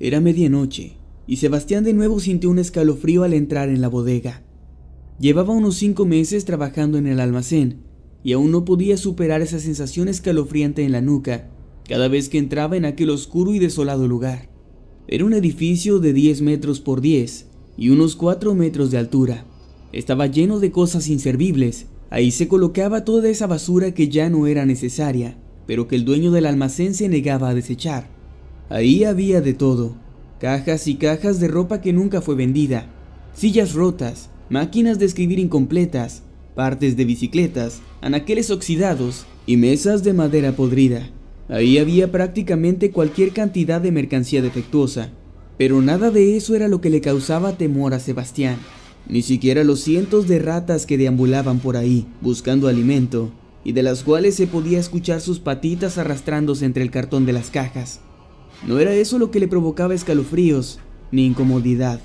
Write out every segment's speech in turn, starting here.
Era medianoche, y Sebastián de nuevo sintió un escalofrío al entrar en la bodega. Llevaba unos cinco meses trabajando en el almacén, y aún no podía superar esa sensación escalofriante en la nuca cada vez que entraba en aquel oscuro y desolado lugar. Era un edificio de 10 metros por 10 y unos 4 metros de altura. Estaba lleno de cosas inservibles. Ahí se colocaba toda esa basura que ya no era necesaria, pero que el dueño del almacén se negaba a desechar. Ahí había de todo, cajas y cajas de ropa que nunca fue vendida, sillas rotas, máquinas de escribir incompletas, partes de bicicletas, anaqueles oxidados y mesas de madera podrida. Ahí había prácticamente cualquier cantidad de mercancía defectuosa, pero nada de eso era lo que le causaba temor a Sebastián, ni siquiera los cientos de ratas que deambulaban por ahí buscando alimento y de las cuales se podía escuchar sus patitas arrastrándose entre el cartón de las cajas. No era eso lo que le provocaba escalofríos ni incomodidad,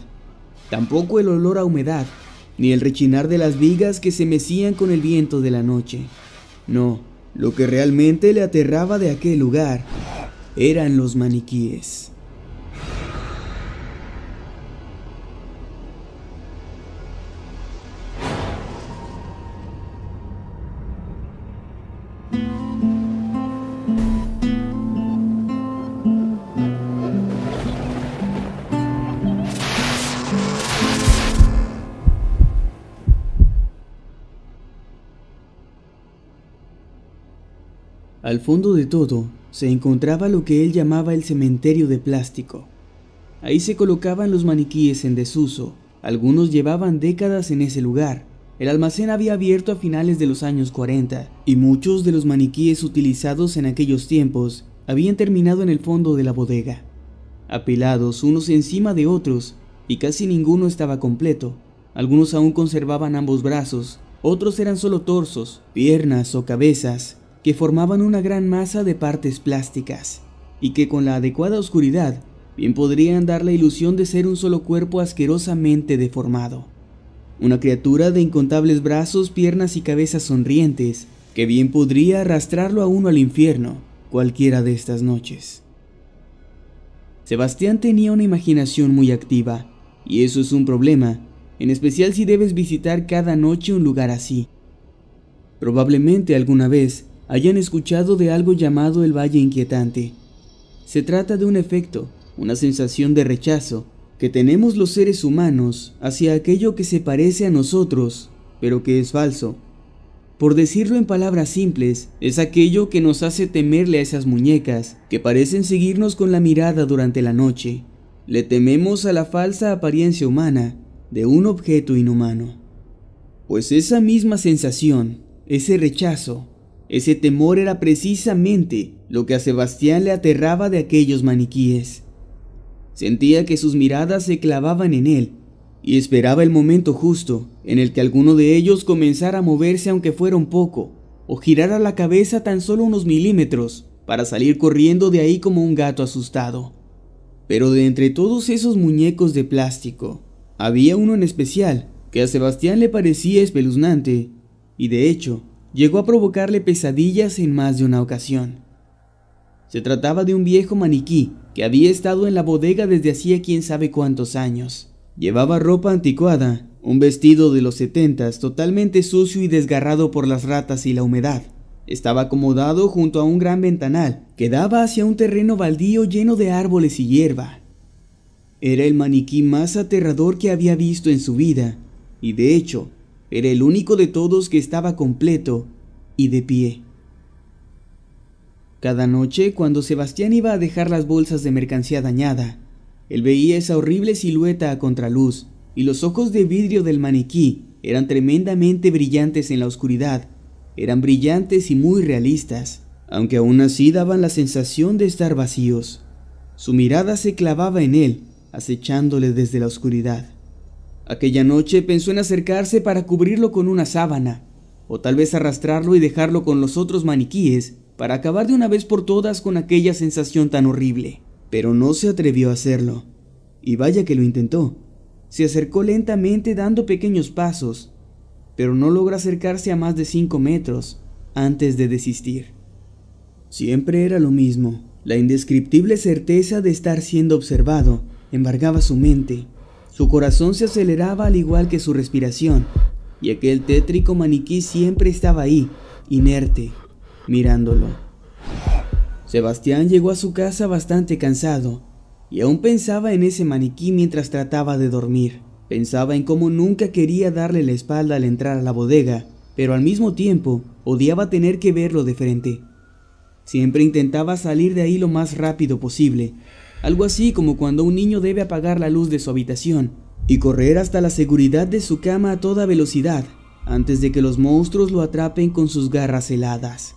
tampoco el olor a humedad, ni el rechinar de las vigas que se mecían con el viento de la noche. No, lo que realmente le aterraba de aquel lugar eran los maniquíes. Al fondo de todo se encontraba lo que él llamaba el cementerio de plástico. Ahí se colocaban los maniquíes en desuso, algunos llevaban décadas en ese lugar. El almacén había abierto a finales de los años 40 y muchos de los maniquíes utilizados en aquellos tiempos habían terminado en el fondo de la bodega, apilados unos encima de otros y casi ninguno estaba completo. Algunos aún conservaban ambos brazos, otros eran solo torsos, piernas o cabezas, formaban una gran masa de partes plásticas, y que con la adecuada oscuridad bien podrían dar la ilusión de ser un solo cuerpo asquerosamente deformado. Una criatura de incontables brazos, piernas y cabezas sonrientes, que bien podría arrastrarlo a uno al infierno cualquiera de estas noches. Sebastián tenía una imaginación muy activa, y eso es un problema, en especial si debes visitar cada noche un lugar así. Probablemente alguna vez hayan escuchado de algo llamado el Valle Inquietante. Se trata de un efecto, una sensación de rechazo, que tenemos los seres humanos hacia aquello que se parece a nosotros, pero que es falso. Por decirlo en palabras simples, es aquello que nos hace temerle a esas muñecas, que parecen seguirnos con la mirada durante la noche. Le tememos a la falsa apariencia humana de un objeto inhumano. Pues esa misma sensación, ese rechazo, ese temor era precisamente lo que a Sebastián le aterraba de aquellos maniquíes. Sentía que sus miradas se clavaban en él y esperaba el momento justo en el que alguno de ellos comenzara a moverse aunque fuera un poco, o girara la cabeza tan solo unos milímetros para salir corriendo de ahí como un gato asustado. Pero de entre todos esos muñecos de plástico, había uno en especial que a Sebastián le parecía espeluznante, y de hecho, llegó a provocarle pesadillas en más de una ocasión. Se trataba de un viejo maniquí que había estado en la bodega desde hacía quién sabe cuántos años. Llevaba ropa anticuada, un vestido de los setentas totalmente sucio y desgarrado por las ratas y la humedad. Estaba acomodado junto a un gran ventanal que daba hacia un terreno baldío lleno de árboles y hierba. Era el maniquí más aterrador que había visto en su vida, y de hecho era el único de todos que estaba completo y de pie. Cada noche, cuando Sebastián iba a dejar las bolsas de mercancía dañada, él veía esa horrible silueta a contraluz, y los ojos de vidrio del maniquí eran tremendamente brillantes en la oscuridad, eran brillantes y muy realistas, aunque aún así daban la sensación de estar vacíos. Su mirada se clavaba en él, acechándole desde la oscuridad. Aquella noche pensó en acercarse para cubrirlo con una sábana, o tal vez arrastrarlo y dejarlo con los otros maniquíes, para acabar de una vez por todas con aquella sensación tan horrible. Pero no se atrevió a hacerlo. Y vaya que lo intentó. Se acercó lentamente dando pequeños pasos, pero no logra acercarse a más de 5 metros antes de desistir. Siempre era lo mismo. La indescriptible certeza de estar siendo observado embargaba su mente su corazón se aceleraba al igual que su respiración, y aquel tétrico maniquí siempre estaba ahí, inerte, mirándolo. Sebastián llegó a su casa bastante cansado, y aún pensaba en ese maniquí mientras trataba de dormir. Pensaba en cómo nunca quería darle la espalda al entrar a la bodega, pero al mismo tiempo odiaba tener que verlo de frente. Siempre intentaba salir de ahí lo más rápido posible, algo así como cuando un niño debe apagar la luz de su habitación y correr hasta la seguridad de su cama a toda velocidad antes de que los monstruos lo atrapen con sus garras heladas.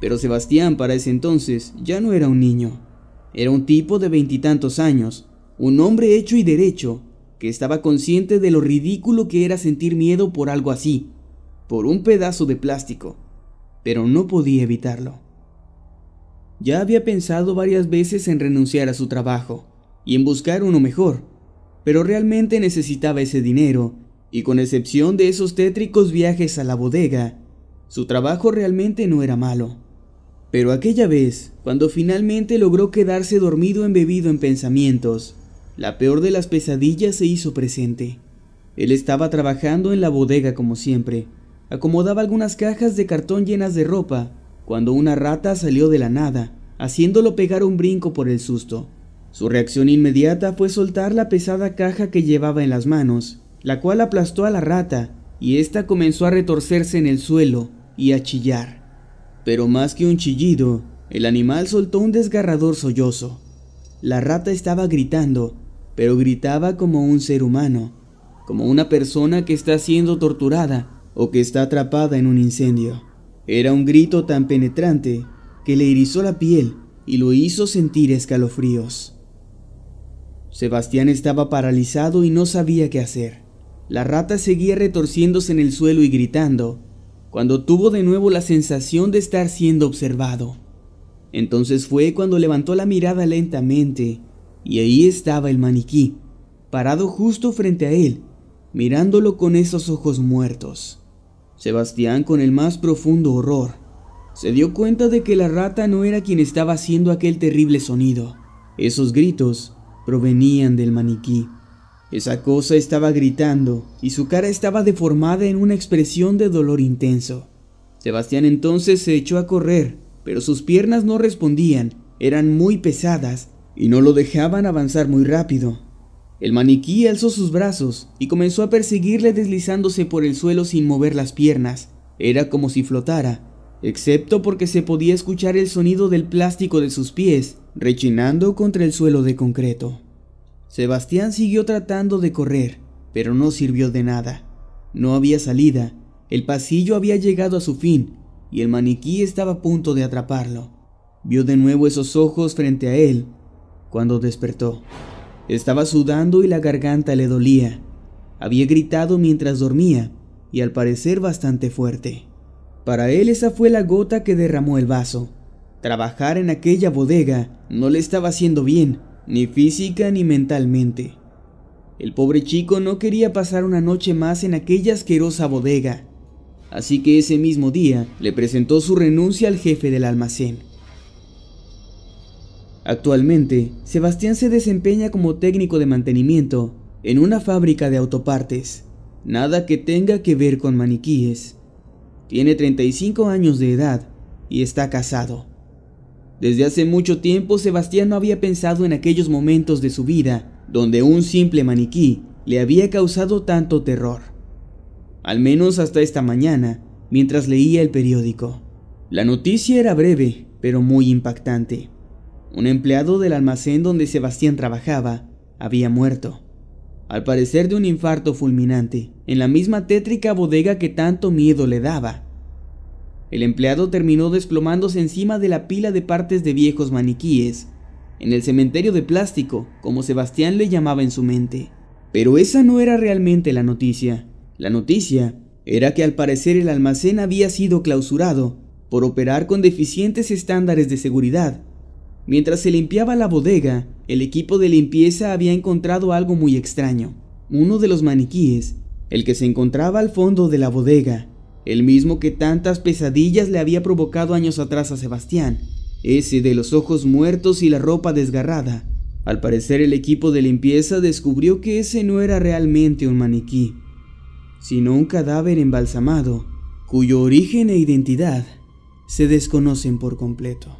Pero Sebastián para ese entonces ya no era un niño, era un tipo de veintitantos años, un hombre hecho y derecho, que estaba consciente de lo ridículo que era sentir miedo por algo así, por un pedazo de plástico, pero no podía evitarlo. Ya había pensado varias veces en renunciar a su trabajo y en buscar uno mejor, pero realmente necesitaba ese dinero, y con excepción de esos tétricos viajes a la bodega, su trabajo realmente no era malo. Pero aquella vez, cuando finalmente logró quedarse dormido embebido en pensamientos, la peor de las pesadillas se hizo presente. Él estaba trabajando en la bodega como siempre. Acomodaba algunas cajas de cartón llenas de ropa cuando una rata salió de la nada, haciéndolo pegar un brinco por el susto. Su reacción inmediata fue soltar la pesada caja que llevaba en las manos, la cual aplastó a la rata, y ésta comenzó a retorcerse en el suelo y a chillar. Pero más que un chillido, el animal soltó un desgarrador sollozo. La rata estaba gritando, pero gritaba como un ser humano, como una persona que está siendo torturada o que está atrapada en un incendio. Era un grito tan penetrante que le erizó la piel y lo hizo sentir escalofríos. Sebastián estaba paralizado y no sabía qué hacer. La rata seguía retorciéndose en el suelo y gritando, cuando tuvo de nuevo la sensación de estar siendo observado. Entonces fue cuando levantó la mirada lentamente y ahí estaba el maniquí, parado justo frente a él, mirándolo con esos ojos muertos. Sebastián, con el más profundo horror, se dio cuenta de que la rata no era quien estaba haciendo aquel terrible sonido. Esos gritos provenían del maniquí. Esa cosa estaba gritando y su cara estaba deformada en una expresión de dolor intenso. Sebastián entonces se echó a correr, pero sus piernas no respondían, eran muy pesadas y no lo dejaban avanzar muy rápido. El maniquí alzó sus brazos y comenzó a perseguirle deslizándose por el suelo sin mover las piernas. Era como si flotara, excepto porque se podía escuchar el sonido del plástico de sus pies, rechinando contra el suelo de concreto. Sebastián siguió tratando de correr, pero no sirvió de nada. No había salida, el pasillo había llegado a su fin, y el maniquí estaba a punto de atraparlo. Vio de nuevo esos ojos frente a él cuando despertó. Estaba sudando y la garganta le dolía. Había gritado mientras dormía, y al parecer bastante fuerte. Para él esa fue la gota que derramó el vaso. Trabajar en aquella bodega no le estaba haciendo bien, ni física ni mentalmente. El pobre chico no quería pasar una noche más en aquella asquerosa bodega, así que ese mismo día le presentó su renuncia al jefe del almacén. Actualmente, Sebastián se desempeña como técnico de mantenimiento en una fábrica de autopartes, nada que tenga que ver con maniquíes. Tiene 35 años de edad y está casado. Desde hace mucho tiempo Sebastián no había pensado en aquellos momentos de su vida donde un simple maniquí le había causado tanto terror. Al menos hasta esta mañana, mientras leía el periódico. La noticia era breve, pero muy impactante. Un empleado del almacén donde Sebastián trabajaba había muerto, al parecer de un infarto fulminante, en la misma tétrica bodega que tanto miedo le daba. El empleado terminó desplomándose encima de la pila de partes de viejos maniquíes, en el cementerio de plástico, como Sebastián le llamaba en su mente. Pero esa no era realmente la noticia. La noticia era que al parecer el almacén había sido clausurado por operar con deficientes estándares de seguridad Mientras se limpiaba la bodega, el equipo de limpieza había encontrado algo muy extraño. Uno de los maniquíes, el que se encontraba al fondo de la bodega, el mismo que tantas pesadillas le había provocado años atrás a Sebastián, ese de los ojos muertos y la ropa desgarrada. Al parecer el equipo de limpieza descubrió que ese no era realmente un maniquí, sino un cadáver embalsamado, cuyo origen e identidad se desconocen por completo.